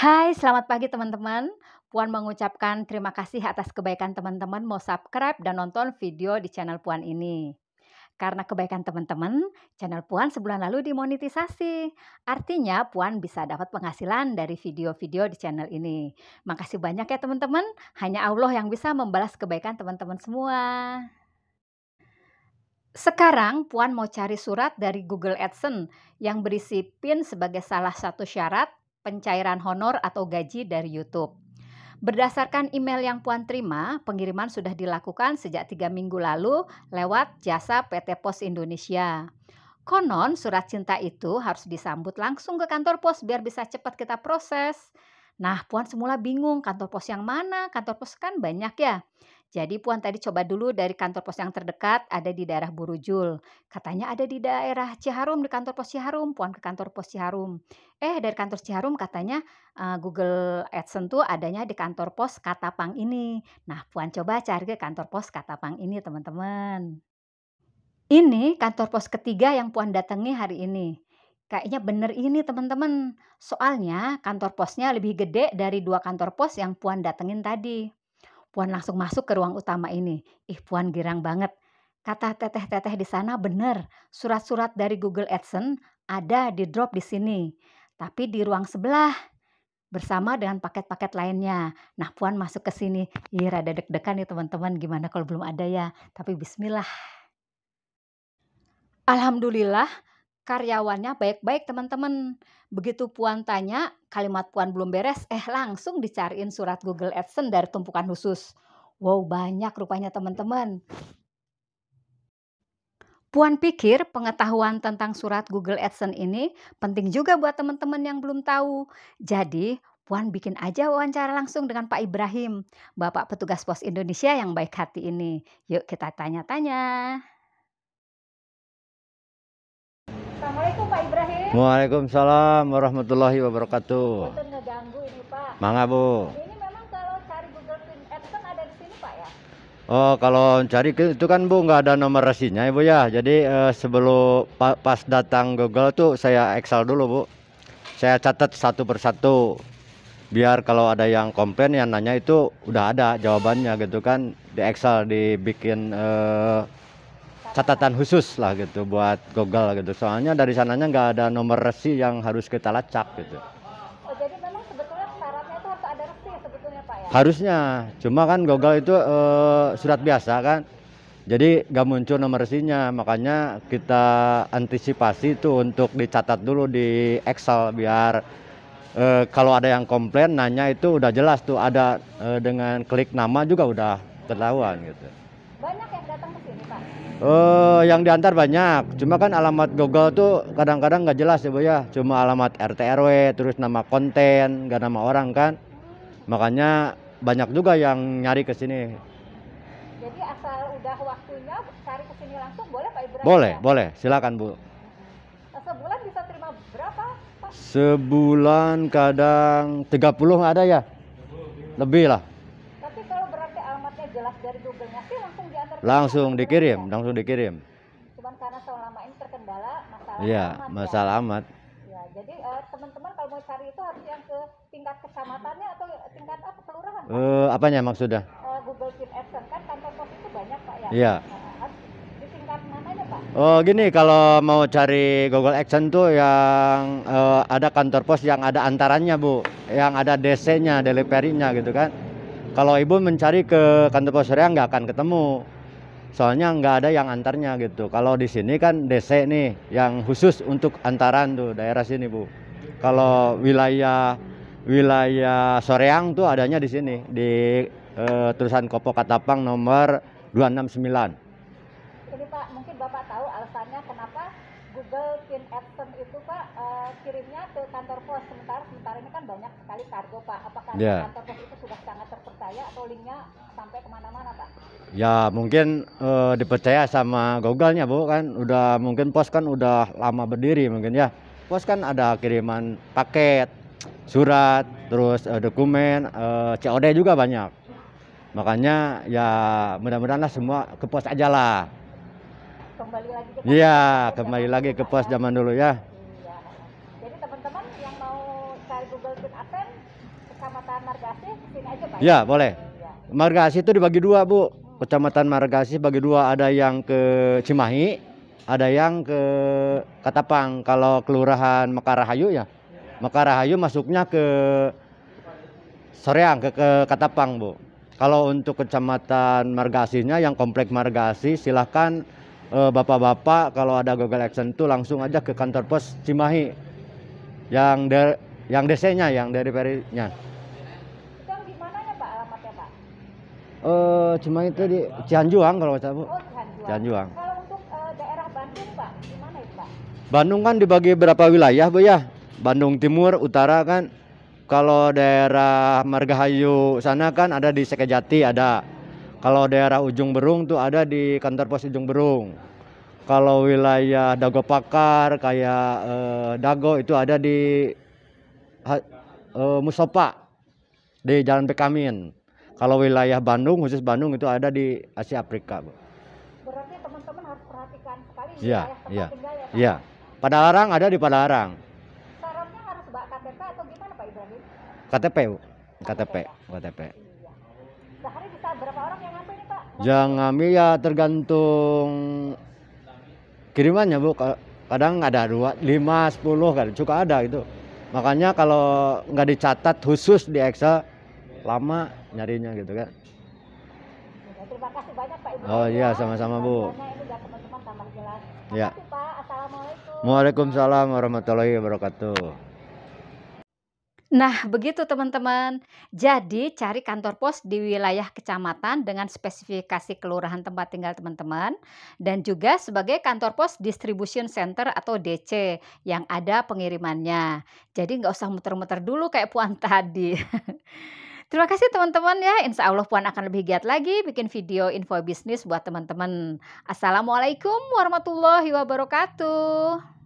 Hai, selamat pagi teman-teman. Puan mengucapkan terima kasih atas kebaikan teman-teman mau subscribe dan nonton video di channel Puan ini. Karena kebaikan teman-teman, channel Puan sebulan lalu dimonetisasi. Artinya Puan bisa dapat penghasilan dari video-video di channel ini. Makasih banyak ya teman-teman. Hanya Allah yang bisa membalas kebaikan teman-teman semua. Sekarang Puan mau cari surat dari Google AdSense yang berisi PIN sebagai salah satu syarat pencairan honor atau gaji dari YouTube. Berdasarkan email yang Puan terima, pengiriman sudah dilakukan sejak tiga minggu lalu lewat jasa PT Pos Indonesia. Konon surat cinta itu harus disambut langsung ke kantor pos biar bisa cepat kita proses. Nah, Puan semula bingung kantor pos yang mana, kantor pos kan banyak ya. Jadi Puan tadi coba dulu dari kantor pos yang terdekat ada di daerah Burujul. Katanya ada di daerah Ciharum di kantor pos Ciharum. Puan ke kantor pos Ciharum. Eh dari kantor Ciharum katanya uh, Google AdSense tuh adanya di kantor pos Katapang ini. Nah Puan coba cari ke kantor pos Katapang ini teman-teman. Ini kantor pos ketiga yang Puan datangi hari ini. Kayaknya bener ini teman-teman. Soalnya kantor posnya lebih gede dari dua kantor pos yang Puan datengin tadi. Puan langsung masuk ke ruang utama ini. Ih, Puan girang banget. Kata teteh-teteh di sana benar, surat-surat dari Google AdSense ada di drop di sini. Tapi di ruang sebelah, bersama dengan paket-paket lainnya. Nah, Puan masuk ke sini. Ih, rada deg-degan nih, teman-teman. Gimana kalau belum ada ya? Tapi bismillah. Alhamdulillah, karyawannya baik-baik teman-teman. Begitu Puan tanya, kalimat Puan belum beres, eh langsung dicariin surat Google AdSense dari tumpukan khusus. Wow, banyak rupanya teman-teman. Puan pikir pengetahuan tentang surat Google AdSense ini penting juga buat teman-teman yang belum tahu. Jadi, Puan bikin aja wawancara langsung dengan Pak Ibrahim, Bapak petugas Pos Indonesia yang baik hati ini. Yuk kita tanya-tanya. Assalamualaikum Pak Ibrahim. Waalaikumsalam warahmatullahi wabarakatuh. Bukan ngeganggu ini Pak. Mangga Bu. Ini memang kalau cari Google kan ada di sini Pak ya? Oh kalau cari itu kan Bu nggak ada nomor resinya ya Bu ya. Jadi eh, sebelum pas datang Google tuh saya Excel dulu Bu. Saya catat satu persatu biar kalau ada yang komplain yang nanya itu udah ada jawabannya gitu kan di Excel dibikin eh, catatan khusus lah gitu buat Google gitu. Soalnya dari sananya nggak ada nomor resi yang harus kita lacak gitu. Oh, jadi memang sebetulnya syaratnya itu harus ada resi sebetulnya Pak ya? Harusnya, cuma kan Google itu uh, surat biasa kan. Jadi nggak muncul nomor resinya, makanya kita antisipasi itu untuk dicatat dulu di Excel biar eh, kalau ada yang komplain nanya itu udah jelas tuh ada eh, dengan klik nama juga udah ketahuan gitu. Oh, yang diantar banyak. Cuma kan alamat Google tuh kadang-kadang nggak jelas ya, Bu ya. Cuma alamat RT RW, terus nama konten, nggak nama orang kan. Makanya banyak juga yang nyari ke sini. Jadi asal udah waktunya cari ke sini langsung boleh Pak Ibrahim? Boleh, ya? boleh. Silakan, Bu. Eh, sebulan bisa terima berapa, Pak? Sebulan kadang 30 ada ya? Lebih lah langsung dikirim langsung dikirim cuman karena selama ini terkendala masalah ya, amat masalah ya. amat ya iya, jadi teman eh, teman-teman kalau mau cari itu harus yang ke tingkat kecamatannya atau tingkat apa kelurahan eh uh, kan? apanya maksudnya uh, Google Keep Action kan kantor pos itu banyak pak ya iya nah, di tingkat pak oh gini kalau mau cari Google Action tuh yang uh, ada kantor pos yang ada antaranya bu yang ada DC-nya delivery-nya gitu kan kalau ibu mencari ke kantor pos Soreang nggak akan ketemu. Soalnya nggak ada yang antarnya gitu. Kalau di sini kan DC nih yang khusus untuk antaran tuh daerah sini bu. Kalau wilayah wilayah Soreang tuh adanya di sini di eh, tulisan Kopo Katapang nomor 269 ini Pak, mungkin Bapak tahu alasannya kenapa Google Pin AdSense itu Pak uh, kirimnya ke kantor pos sementara sementara ini kan banyak sekali kargo Pak. Apakah yeah. kantor pos dipercaya atau linknya sampai kemana-mana pak? Ya mungkin uh, dipercaya sama Google-nya bu kan udah mungkin pos kan udah lama berdiri mungkin ya pos kan ada kiriman paket surat terus uh, dokumen uh, eh, COD juga banyak makanya ya mudah-mudahan lah semua ke pos aja lah kembali lagi ke pos iya lagi ke pos zaman dulu ya iya. jadi teman-teman yang mau cari Google Fit Adsense Kecamatan Margasi sini aja Pak. Ya, boleh. Iya. Margasi itu dibagi dua, Bu. Kecamatan Margasi bagi dua, ada yang ke Cimahi, ada yang ke Katapang. Kalau kelurahan Mekarahayu ya. Mekarahayu masuknya ke Soreang ke, ke Katapang, Bu. Kalau untuk kecamatan Margasinya yang kompleks Margasi silahkan eh, bapak-bapak kalau ada Google Action itu langsung aja ke kantor pos Cimahi yang dari yang DC-nya, yang dari Perinya. Itu di mana ya Pak alamatnya Pak? Uh, cuma itu di Cianjuang kalau nggak salah Bu. Oh Cianjuang. Cianjuang. Kalau untuk uh, daerah Bandung Pak, di mana itu Pak? Bandung kan dibagi berapa wilayah Bu ya? Bandung Timur, Utara kan. Kalau daerah Margahayu sana kan ada di Sekejati ada. Kalau daerah Ujung Berung tuh ada di kantor pos Ujung Berung. Kalau wilayah Dago Pakar kayak eh, Dago itu ada di uh, Musopa di Jalan Pekamin. Kalau wilayah Bandung khusus Bandung itu ada di Asia Afrika, Bu. Berarti teman-teman harus perhatikan sekali ya, ya, tinggal ya. Iya. Padalarang ada di Padalarang. Sarannya harus bawa KTP atau gimana Pak Ibrahim? KTP, Bu. KTP, KTP. Iya. Sehari bisa berapa orang yang ngambil nih, Pak? Jangan ya tergantung kirimannya, Bu. Kadang ada dua, lima, sepuluh, kan. Cukup ada gitu makanya kalau nggak dicatat khusus di Excel lama nyarinya gitu kan ya, terima kasih banyak Pak Ibu oh iya sama-sama Bu ya. Pak Assalamualaikum Waalaikumsalam warahmatullahi wabarakatuh Nah, begitu teman-teman. Jadi, cari kantor pos di wilayah kecamatan dengan spesifikasi kelurahan tempat tinggal teman-teman dan juga sebagai kantor pos distribution center atau DC yang ada pengirimannya. Jadi, nggak usah muter-muter dulu kayak Puan tadi. Terima kasih teman-teman ya. Insya Allah Puan akan lebih giat lagi bikin video info bisnis buat teman-teman. Assalamualaikum warahmatullahi wabarakatuh.